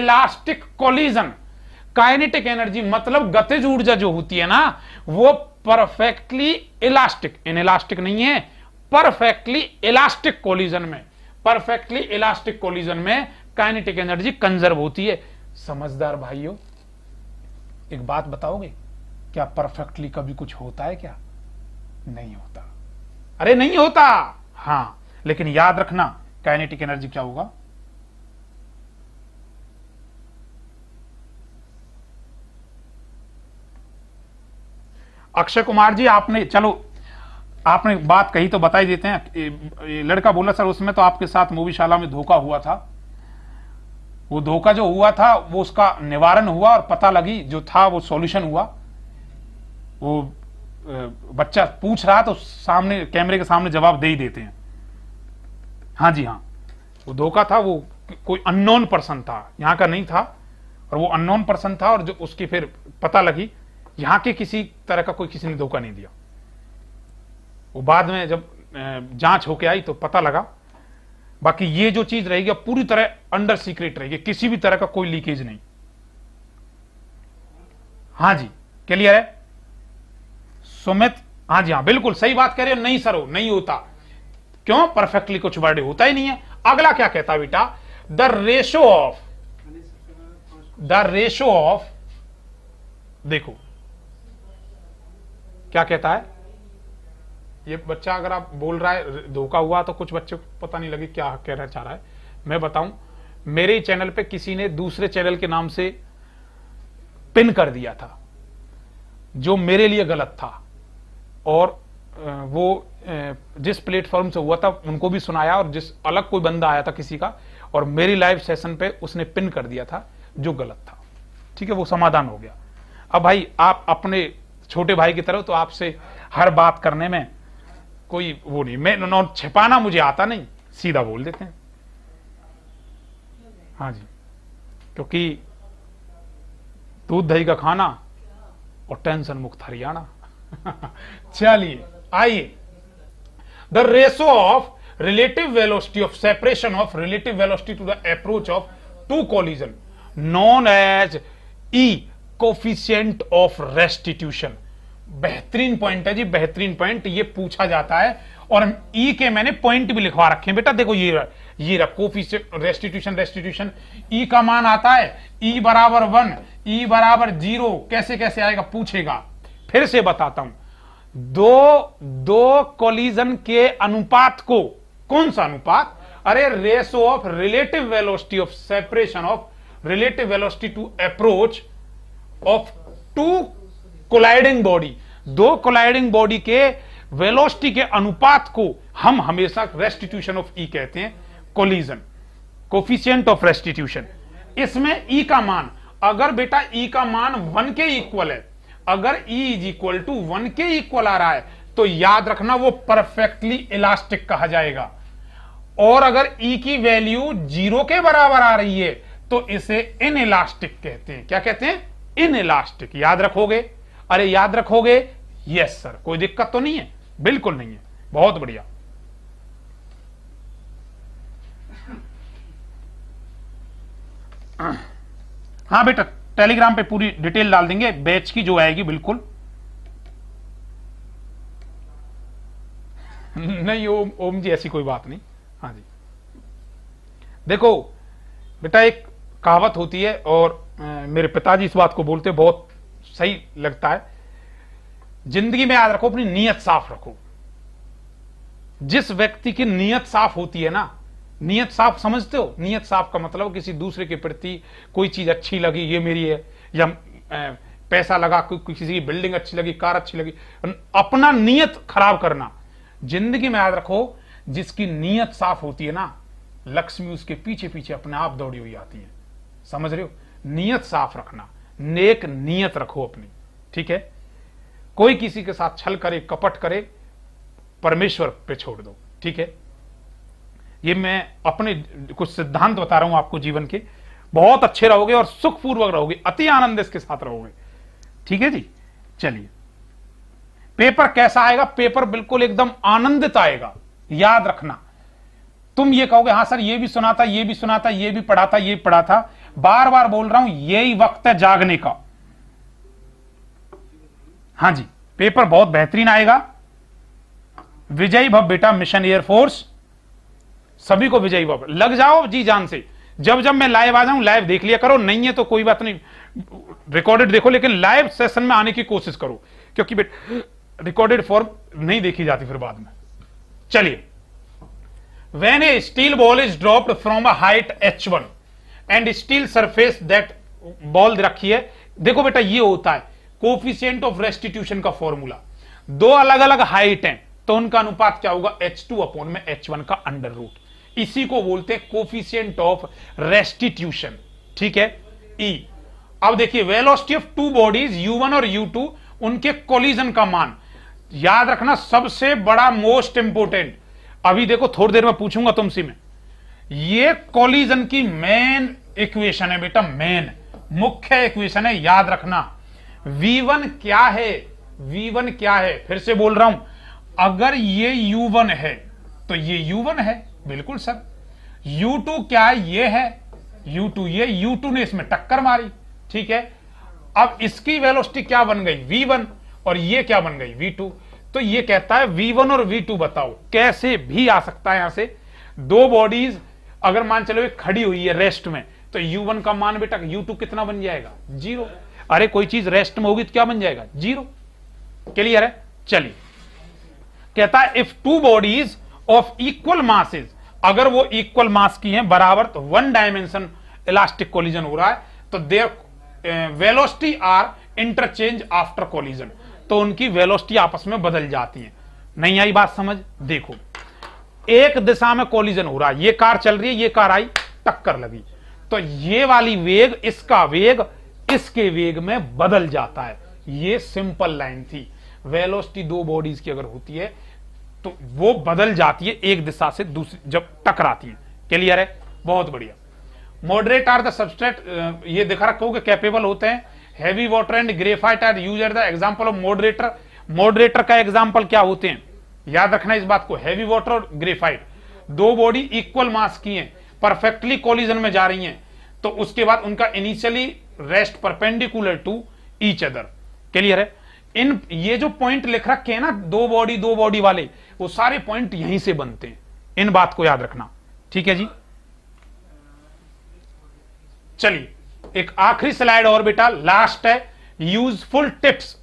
elastic collision kinetic energy मतलब गतिज ऊर्जा जो होती है ना वो परफेक्टली इलास्टिक इन इलास्टिक नहीं है परफेक्टली इलास्टिक कोलिजन में परफेक्टली इलास्टिक कोलिजन में काइनेटिक एनर्जी कंजर्व होती है समझदार भाइयों एक बात बताओगे क्या परफेक्टली कभी कुछ होता है क्या नहीं होता अरे नहीं होता हां लेकिन याद रखना काइनेटिक एनर्जी क्या होगा अक्षय कुमार जी आपने चलो आपने बात कही तो बताई देते हैं लड़का बोला सर उसमें तो आपके साथ मूवीशाला में धोखा हुआ था वो धोखा जो हुआ था वो उसका निवारण हुआ और पता लगी जो था वो सॉल्यूशन हुआ वो बच्चा पूछ रहा तो सामने कैमरे के सामने जवाब दे ही देते हैं हाँ जी हाँ वो धोखा था वो कोई अननोन पर्सन था यहाँ का नहीं था और वो अननोन पर्सन था और जो उसकी फिर पता लगी यहाँ के किसी तरह का कोई किसी ने धोखा नहीं दिया वो बाद में जब जांच होके आई तो पता लगा बाकी ये जो चीज रहेगी पूरी तरह अंडर सीक्रेट रहेगी किसी भी तरह का कोई लीकेज नहीं हाँ जी क्लियर है सुमित हाँ जी हाँ बिल्कुल सही बात कह रहे हो नहीं सर हो नहीं होता क्यों परफेक्टली कुछ वर्ड होता ही नहीं है अगला क्या कहता बेटा the ratio of the ratio of देखो क्या कहता है ये बच्चा अगर आप बोल रहा है धोखा हुआ तो कुछ बच्चे को पता नहीं लगे क्या कहना चाह रहा है मैं बताऊं मेरे चैनल पे किसी ने दूसरे चैनल के नाम से पिन कर दिया था जो मेरे लिए गलत था और वो जिस प्लेटफॉर्म से हुआ था उनको भी सुनाया और जिस अलग कोई बंदा आया था किसी का और मेरी लाइव सेशन पे उसने पिन कर दिया था जो गलत था ठीक है वो समाधान हो गया अब भाई आप अपने छोटे भाई की तरह तो आपसे हर बात करने में कोई वो नहीं मैं छिपाना मुझे आता नहीं सीधा बोल देते हैं हाँ जी क्योंकि दूध दही का खाना और टेंशन मुक्त हरियाणा *laughs* चलिए आइए the ratio of relative velocity of separation of relative velocity to the approach of to collision known as e coefficient of restitution बेहतरीन पॉइंट है जी बेहतरीन पॉइंट ये पूछा जाता है और हम ई e के मैंने पॉइंट भी लिखवा रखे हैं बेटा देखो ये ये रेस्टिट्यूशन रेस्टिट्यूशन ई का मान आता है ई e बराबर वन ई e बराबर जीरो कैसे कैसे आएगा पूछेगा फिर से बताता हूं दो दो कोलिजन के अनुपात को कौन सा अनुपात अरे ratio of relative velocity of separation of relative velocity to approach of to colliding body दो कोलाइडिंग बॉडी के वेलोसिटी के अनुपात को हम हमेशा रेस्टिट्यूशन ऑफ ई कहते हैं कोलिजन कोफिशियंट ऑफ रेस्टिट्यूशन इसमें ई e का मान अगर बेटा ई e का मान वन के इक्वल है अगर E is equal to one के इक्वल आ रहा है तो याद रखना वो परफेक्टली इलास्टिक कहा जाएगा और अगर E की वैल्यू जीरो के बराबर आ रही है तो इसे इन इलास्टिक कहते हैं क्या कहते हैं इन इलास्टिक याद रखोगे अरे याद रखोगे यस सर कोई दिक्कत तो नहीं है बिल्कुल नहीं है बहुत बढ़िया हाँ बेटा टेलीग्राम पे पूरी डिटेल डाल देंगे बैच की जो आएगी बिल्कुल नहीं ओम ओम जी ऐसी कोई बात नहीं हाँ जी देखो बेटा एक कहावत होती है और मेरे पिताजी इस बात को बोलते बहुत सही लगता है जिंदगी में याद रखो अपनी नीयत साफ रखो जिस व्यक्ति की नीयत साफ होती है ना नियत साफ समझते हो नियत साफ का मतलब किसी दूसरे के प्रति कोई चीज अच्छी लगी ये मेरी है या पैसा लगा किसी की बिल्डिंग अच्छी लगी कार अच्छी लगी अपना नियत खराब करना जिंदगी में याद रखो जिसकी नीयत साफ होती है ना लक्ष्मी उसके पीछे पीछे अपने आप दौड़ी हुई आती है समझ रहे हो नियत साफ रखना नेक नियत रखो अपनी ठीक है कोई किसी के साथ छल करे कपट करे परमेश्वर पे छोड़ दो ठीक है ये मैं अपने कुछ सिद्धांत बता रहा हूं आपको जीवन के बहुत अच्छे रहोगे और सुखपूर्वक रहोगे अति आनंद इसके साथ रहोगे ठीक है जी चलिए पेपर कैसा आएगा पेपर बिल्कुल एकदम आनंदित आएगा याद रखना तुम ये कहोगे हाँ सर ये भी सुना था ये भी सुना था ये भी पढ़ा था ये पढ़ा था बार बार बोल रहा हूं यही वक्त है जागने का हाँ जी पेपर बहुत बेहतरीन आएगा विजय भव बेटा मिशन एयरफोर्स सभी को विजयी बाबा लग जाओ जी जान से जब जब मैं लाइव आ जाऊं लाइव देख लिया करो नहीं है तो कोई बात नहीं रिकॉर्डेड देखो लेकिन लाइव सेशन में आने की कोशिश करो क्योंकि रिकॉर्डेड फॉर्म नहीं देखी जाती फिर बाद में चलिए when a steel ball is dropped from a height h one and steel surface that ball रखी है देखो बेटा ये होता है कोफिशियंट ऑफ रेस्टिट्यूशन का फॉर्मूला दो अलग अलग हाइट है तो उनका अनुपात क्या होगा एच टू अपॉन में एच वन का अंडर रूट इसी को बोलते हैं कोफिशियंट ऑफ रेस्टिट्यूशन ठीक है ई e. अब देखिए velocity of two bodies u one और यू टू उनके कोलिजन का मान याद रखना सबसे बड़ा मोस्ट इंपोर्टेंट अभी देखो थोड़ी देर में पूछूंगा तुमसी में ये कोलिजन की मेन इक्वेशन है बेटा मेन मुख्य इक्वेशन है याद रखना v1 क्या है v1 क्या है फिर से बोल रहा हूं अगर ये u1 है तो ये u1 है बिल्कुल सर U2 क्या ये है U2 ये U2 ने इसमें टक्कर मारी ठीक है अब इसकी वेलोसिटी क्या बन गई V1 और ये क्या बन गई V2 तो ये कहता है V1 और V2 बताओ कैसे भी आ सकता है यहां से दो बॉडीज अगर मान चलो एक खड़ी हुई है रेस्ट में तो U1 का मान बेटा U2 कितना बन जाएगा जीरो अरे कोई चीज रेस्ट में होगी तो क्या बन जाएगा जीरो क्लियर है चलिए कहता है if two bodies of equal masses अगर वो इक्वल मास की हैं बराबर तो वन डायमेंशन इलास्टिक कोलिजन हो रहा है तो there velocity are interchange after collision तो उनकी वेलोस्टी आपस में बदल जाती है नहीं आई बात समझ देखो एक दिशा में कोलिजन हो रहा है ये कार चल रही है ये कार आई टक्कर लगी तो ये वाली वेग इसका वेग इसके वेग में बदल जाता है ये सिंपल लाइन थी वेलोसिटी दो बॉडीज की अगर होती है तो वो बदल जाती है एक दिशा से दूसरी जब टकराती है क्लियर है बहुत बढ़िया मॉडरेट आर द सबस्ट्रेट ये दिखा रखो कि कैपेबल होते हैं heavy water and graphite are use the example of moderator moderator का एग्जाम्पल क्या होते हैं याद रखना इस बात को हैवी वाटर और ग्रेफाइट दो बॉडी इक्वल मास की हैं परफेक्टली कोलिजन में जा रही हैं तो उसके बाद उनका initially rest perpendicular to each other clear है इन ये जो पॉइंट लिख रखे हैं ना दो बॉडी दो बॉडी वाले वो सारे पॉइंट यहीं से बनते हैं इन बात को याद रखना ठीक है जी चलिए एक आखिरी स्लाइड और बेटा लास्ट है यूजफुल टिप्स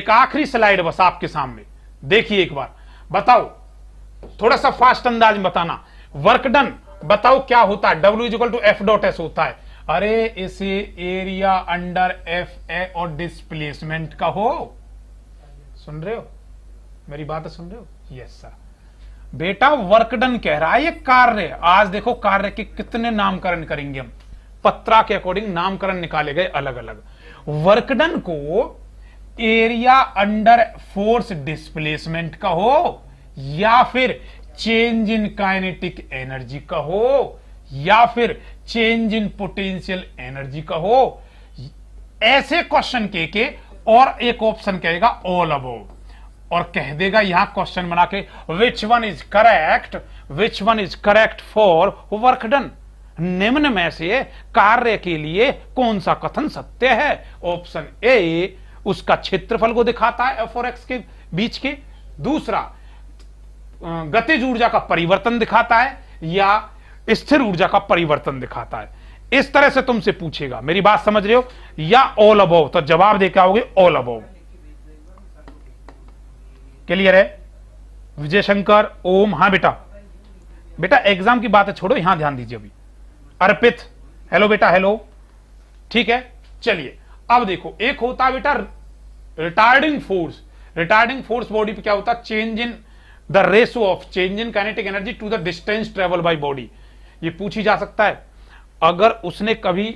एक आखिरी स्लाइड बस आपके सामने देखिए एक बार बताओ थोड़ा सा फास्ट अंदाज में बताना वर्क डन बताओ क्या होता है W is equal to F dot S होता है अरे इसे एरिया अंडर एफ ए और डिस्प्लेसमेंट का हो सुन रहे हो मेरी बात सुन रहे हो यस सर बेटा वर्कडन कह रहा है ये कार्य आज देखो कार्य के कितने नामकरण करेंगे हम पत्रा के अकॉर्डिंग नामकरण निकाले गए अलग अलग वर्कडन को एरिया अंडर फोर्स डिस्प्लेसमेंट का हो या फिर चेंज इन काइनेटिक एनर्जी का हो या फिर चेंज इन पोटेंशियल एनर्जी का हो ऐसे क्वेश्चन के के और एक ऑप्शन कहेगा ऑल अबोव और कह देगा यहां क्वेश्चन बना के which one is correct which one is correct for work done निम्न में से कार्य के लिए कौन सा कथन सत्य है ऑप्शन ए उसका क्षेत्रफल को दिखाता है एफ और एक्स के बीच के दूसरा गतिज ऊर्जा का परिवर्तन दिखाता है या स्थिर ऊर्जा का परिवर्तन दिखाता है इस तरह से तुमसे पूछेगा मेरी बात समझ रहे हो या ऑल अबोव तो जवाब देकर आओगे ऑल अबोव क्लियर है विजय शंकर ओम हाँ बेटा बेटा एग्जाम की बात छोड़ो यहां ध्यान दीजिए अभी अर्पित हेलो बेटा हेलो ठीक है चलिए अब देखो एक होता बेटा retarding force retarding force body पे क्या होता change in the ratio of change in kinetic energy to the distance travel by body ये पूछी जा सकता है अगर उसने कभी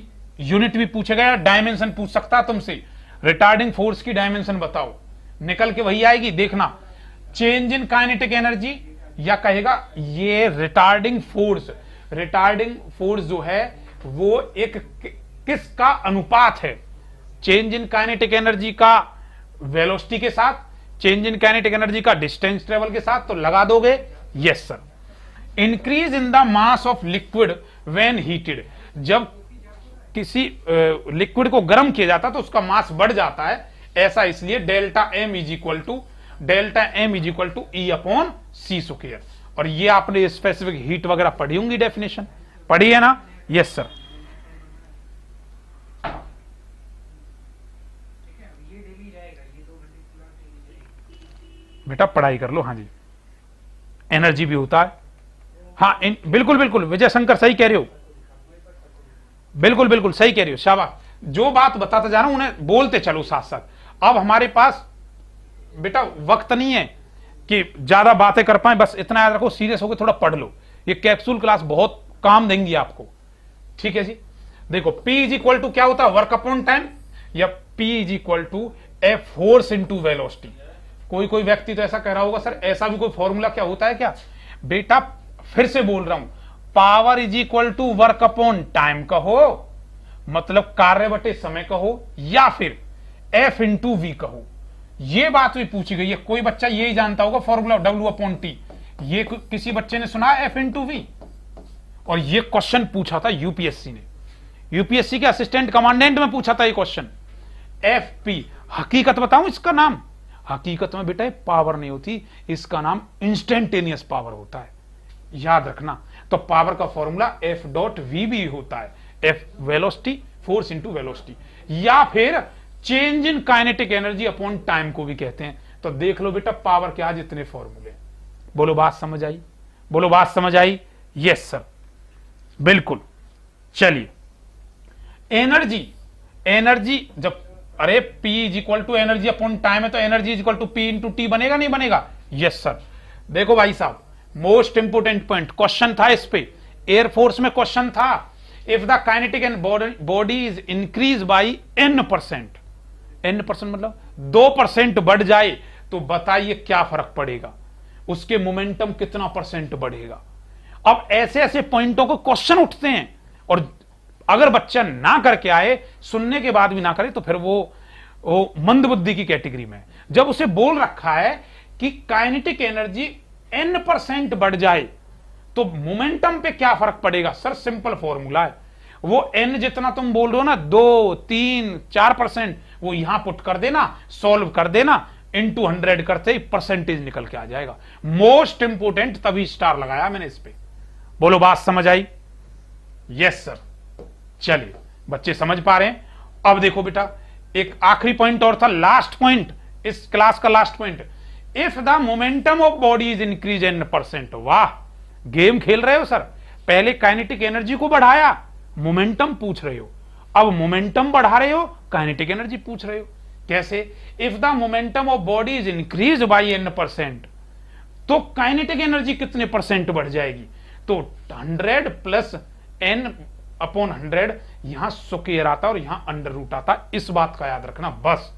यूनिट भी पूछेगा या डायमेंशन पूछ सकता तुमसे रिटार्डिंग फोर्स की डायमेंशन बताओ निकल के वही आएगी देखना चेंज इन काइनेटिक एनर्जी या कहेगा ये रिटार्डिंग फोर्स रिटार्डिंग फोर्स जो है वो एक किसका अनुपात है चेंज इन काइनेटिक एनर्जी का वेलोसिटी के साथ चेंज इन काइनेटिक एनर्जी का डिस्टेंस ट्रेवल के साथ तो लगा दोगे yes sir increase in the mass of liquid when heated जब किसी लिक्विड को गर्म किया जाता है तो उसका मास बढ़ जाता है ऐसा इसलिए delta m is equal to delta m is equal to e upon c square और ये आपने स्पेसिफिक हीट वगैरह पढ़ी होंगी डेफिनेशन पढ़ी है ना यस सर बेटा पढ़ाई कर लो हाँ जी एनर्जी भी होता है हाँ इन, बिल्कुल बिल्कुल विजय शंकर सही कह रहे हो बिल्कुल बिल्कुल सही कह रहे हो शाबाश जो बात बताता जा रहा हूं उन्हें बोलते चलो साथ साथ अब हमारे पास बेटा वक्त नहीं है कि ज्यादा बातें कर पाए बस इतना याद रखो सीरियस होकर थोड़ा पढ़ लो ये कैप्सूल क्लास बहुत काम देंगी आपको ठीक है जी देखो पी इज इक्वल टू क्या होता है वर्क अपॉन टाइम या P is equal to a force into velocity कोई कोई व्यक्ति तो ऐसा कह रहा होगा सर ऐसा भी कोई फॉर्मूला क्या होता है क्या बेटा फिर से बोल रहा हूं power is equal to work upon time कहो मतलब कार्य बटे समय कहो या फिर एफ इंटू वी कहो ये बात भी पूछी गई है कोई बच्चा यही जानता होगा फॉर्मूला डब्ल्यू अपॉन टी ये किसी बच्चे ने सुना एफ इन टू वी और ये क्वेश्चन पूछा था यूपीएससी ने यूपीएससी के असिस्टेंट कमांडेंट में पूछा था ये क्वेश्चन एफ पी हकीकत बताऊं इसका नाम हकीकत में बेटा पावर नहीं होती इसका नाम इंस्टेंटेनियस पावर होता है याद रखना तो पावर का फॉर्मूला एफ डॉट वी भी होता है F velocity force into velocity या फिर change in kinetic energy upon time को भी कहते हैं तो देख लो बेटा पावर के आज इतने फॉर्मूले बोलो बात समझ आई बोलो बात समझ आई यस सर बिल्कुल चलिए एनर्जी एनर्जी जब अरे P is equal to energy upon time है तो energy is equal to P into T बनेगा नहीं बनेगा यस सर देखो भाई साहब मोस्ट इंपोर्टेंट पॉइंट क्वेश्चन था इस पे एयरफोर्स में क्वेश्चन था if the kinetic and body is increase by n percent n percent मतलब दो परसेंट बढ़ जाए तो बताइए क्या फर्क पड़ेगा उसके मोमेंटम कितना परसेंट बढ़ेगा अब ऐसे ऐसे पॉइंटों को क्वेश्चन उठते हैं और अगर बच्चा ना करके आए सुनने के बाद भी ना करे तो फिर वो वो मंद बुद्धि की कैटेगरी में जब उसे बोल रखा है कि काइनेटिक एनर्जी एन परसेंट बढ़ जाए तो मोमेंटम पे क्या फर्क पड़ेगा सर सिंपल फॉर्मूला है वो एन जितना तुम बोल रहे हो ना दो तीन चार परसेंट वो यहां पुट कर देना सॉल्व कर देना इन टू हंड्रेड करते ही परसेंटेज निकल के आ जाएगा मोस्ट इंपोर्टेंट तभी स्टार लगाया मैंने इस पर बोलो बात समझ आई यस सर चलिए बच्चे समझ पा रहे हैं अब देखो बेटा एक आखिरी पॉइंट और था लास्ट पॉइंट इस क्लास का last point if the momentum of body is increase in percent वाह गेम खेल रहे हो सर पहले काइनेटिक एनर्जी को बढ़ाया मोमेंटम पूछ रहे हो अब मोमेंटम बढ़ा रहे हो काइनेटिक एनर्जी पूछ रहे हो कैसे if the momentum of body is increase by n percent तो काइनेटिक एनर्जी कितने परसेंट बढ़ जाएगी तो hundred plus n upon hundred यहां सुकेर आता और यहां अंडर रूट आता इस बात का याद रखना बस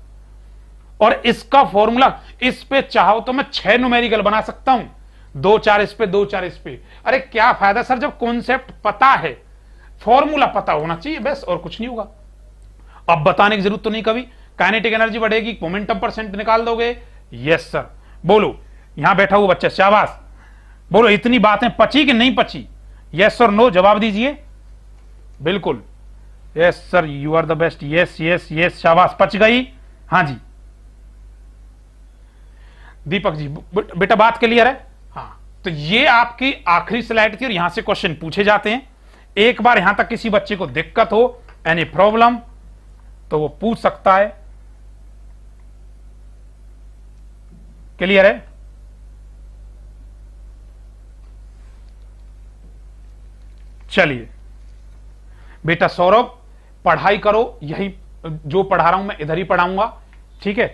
और इसका फॉर्मूला इस पे चाहो तो मैं छह नुमेरिकल बना सकता हूं दो चार इस पे दो चार इस पे अरे क्या फायदा सर जब कॉन्सेप्ट पता है फॉर्मूला पता होना चाहिए बस और कुछ नहीं होगा अब बताने की जरूरत तो नहीं कभी काइनेटिक एनर्जी बढ़ेगी मोमेंटम परसेंट निकाल दोगे यस सर बोलो यहां बैठा हुआ बच्चा शाबाश बोलो इतनी बातें पची कि नहीं पची यस सर नो जवाब दीजिए बिल्कुल yes sir you are the best yes yes yes शाबाश पच गई हाँ जी दीपक जी बेटा बात क्लियर है हाँ तो ये आपकी आखिरी स्लाइड थी और यहां से क्वेश्चन पूछे जाते हैं एक बार यहां तक किसी बच्चे को दिक्कत हो एनी प्रॉब्लम तो वो पूछ सकता है क्लियर है चलिए बेटा सौरभ पढ़ाई करो यही जो पढ़ा रहा हूं मैं इधर ही पढ़ाऊंगा ठीक है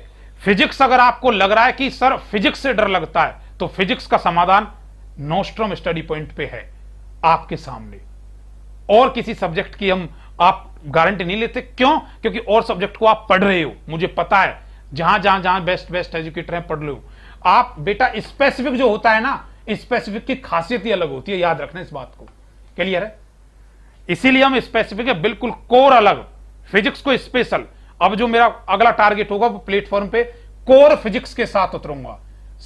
फिजिक्स अगर आपको लग रहा है कि सर फिजिक्स से डर लगता है तो फिजिक्स का समाधान नोस्ट्रोम स्टडी पॉइंट पे है आपके सामने और किसी सब्जेक्ट की हम आप गारंटी नहीं लेते क्यों क्योंकि और सब्जेक्ट को आप पढ़ रहे हो मुझे पता है जहां जहां जहां बेस्ट बेस्ट एजुकेटर हैं पढ़ लो आप बेटा स्पेसिफिक जो होता है ना स्पेसिफिक की खासियत ही अलग होती है याद रखना इस बात को क्लियर है इसीलिए हम स्पेसिफिक है बिल्कुल कोर अलग फिजिक्स को स्पेशल अब जो मेरा अगला टारगेट होगा वो प्लेटफॉर्म पे कोर फिजिक्स के साथ उतरूंगा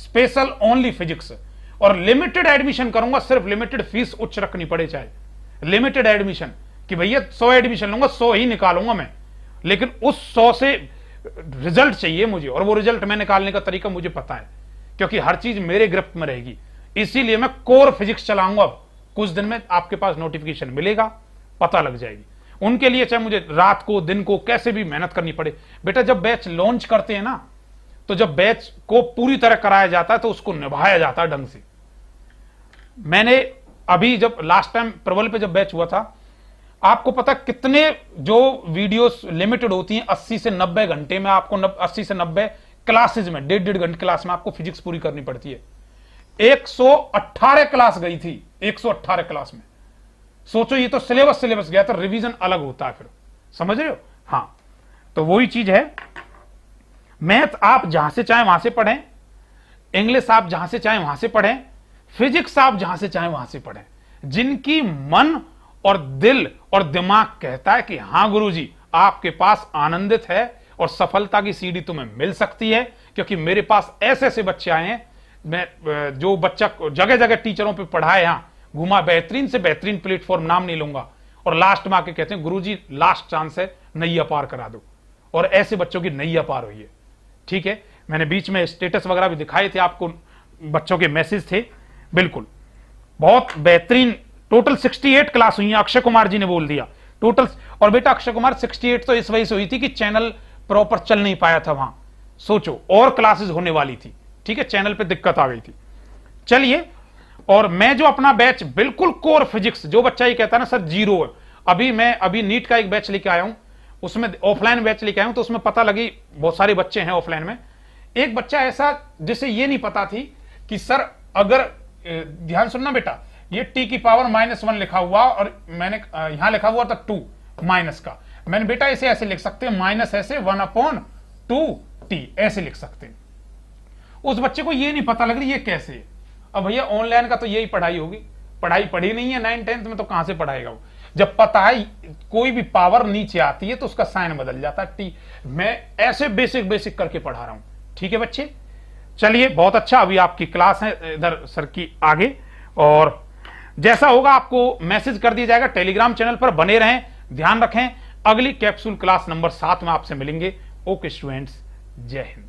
स्पेशल ओनली फिजिक्स और लिमिटेड एडमिशन करूंगा सिर्फ लिमिटेड फीस उच्च रखनी पड़े चाहे लिमिटेड एडमिशन कि भैया सौ एडमिशन लूंगा सौ ही निकालूंगा मैं लेकिन उस सौ से रिजल्ट चाहिए मुझे और वो रिजल्ट मैं निकालने का तरीका मुझे पता है क्योंकि हर चीज मेरे ग्रिप में रहेगी इसीलिए मैं कोर फिजिक्स चलाऊंगा कुछ दिन में आपके पास नोटिफिकेशन मिलेगा पता लग जाएगी उनके लिए चाहे मुझे रात को दिन को कैसे भी मेहनत करनी पड़े बेटा जब बैच लॉन्च करते हैं ना तो जब बैच को पूरी तरह कराया जाता है तो उसको निभाया जाता है ढंग से मैंने अभी जब लास्ट टाइम प्रबल पे जब बैच हुआ था आपको पता कितने जो वीडियोस लिमिटेड होती हैं 80 से 90 घंटे में आपको 80 से 90 क्लासेज में डेढ़ डेढ़ घंटे क्लास में आपको फिजिक्स पूरी करनी पड़ती है 118 क्लास गई थी 118 क्लास में सोचो ये तो सिलेबस सिलेबस गया तो रिवीजन अलग होता है फिर समझ रहे हो हाँ तो वही चीज है मैथ आप जहां से चाहे वहां से पढ़ें इंग्लिश आप जहां से चाहे वहां से पढ़ें फिजिक्स आप जहां से चाहे वहां से पढ़े जिनकी मन और दिल और दिमाग कहता है कि हां गुरुजी आपके पास आनंदित है और सफलता की सीढ़ी तुम्हें मिल सकती है क्योंकि मेरे पास ऐसे ऐसे बच्चे आए हैं मैं जो बच्चा जगह जगह टीचरों पर पढ़ाए यहां घुमा बेहतरीन से बेहतरीन प्लेटफॉर्म नाम नहीं लूंगा और लास्ट में आके कहते हैं जी लास्ट चांस है नई अपार करा दो और ऐसे बच्चों की नई अपार हुई है ठीक है मैंने बीच में स्टेटस वगैरह भी दिखाए थे आपको बच्चों के मैसेज थे बिल्कुल बहुत बेहतरीन टोटल 68 क्लास हुई है अक्षय कुमार जी ने बोल दिया टोटल और बेटा अक्षय कुमार 68 तो इस वजह से हुई थी कि चैनल प्रॉपर चल नहीं पाया था वहां सोचो और क्लासेस होने वाली थी ठीक है चैनल पे दिक्कत आ गई थी चलिए और मैं जो अपना बैच बिल्कुल कोर फिजिक्स जो बच्चा ये कहता है ना सर जीरो है अभी मैं अभी नीट का एक बैच लेके आया हूं उसमें ऑफलाइन बैच लेके आया हूं तो उसमें पता लगी बहुत सारे बच्चे हैं ऑफलाइन में एक बच्चा ऐसा जिसे ये नहीं पता थी कि सर अगर ध्यान सुनना बेटा ये टी की पावर माइनस वन लिखा हुआ और मैंने यहां लिखा हुआ था टू माइनस का मैंने बेटा इसे ऐसे लिख सकते हैं माइनस ऐसे वन अपॉन टू टी ऐसे लिख सकते हैं उस बच्चे को ये नहीं पता लग रही ये कैसे अब भैया ऑनलाइन का तो यही पढ़ाई होगी पढ़ाई पढ़ी नहीं है नाइन टेंथ में तो कहां से पढ़ाएगा वो जब पता है कोई भी पावर नीचे आती है तो उसका साइन बदल जाता है टी मैं ऐसे बेसिक बेसिक करके पढ़ा रहा हूं ठीक है बच्चे चलिए बहुत अच्छा अभी आपकी क्लास है इधर सर की आगे और जैसा होगा आपको मैसेज कर दिया जाएगा टेलीग्राम चैनल पर बने रहें ध्यान रखें अगली कैप्सूल क्लास नंबर सात में आपसे मिलेंगे ओके स्टूडेंट्स जय हिंद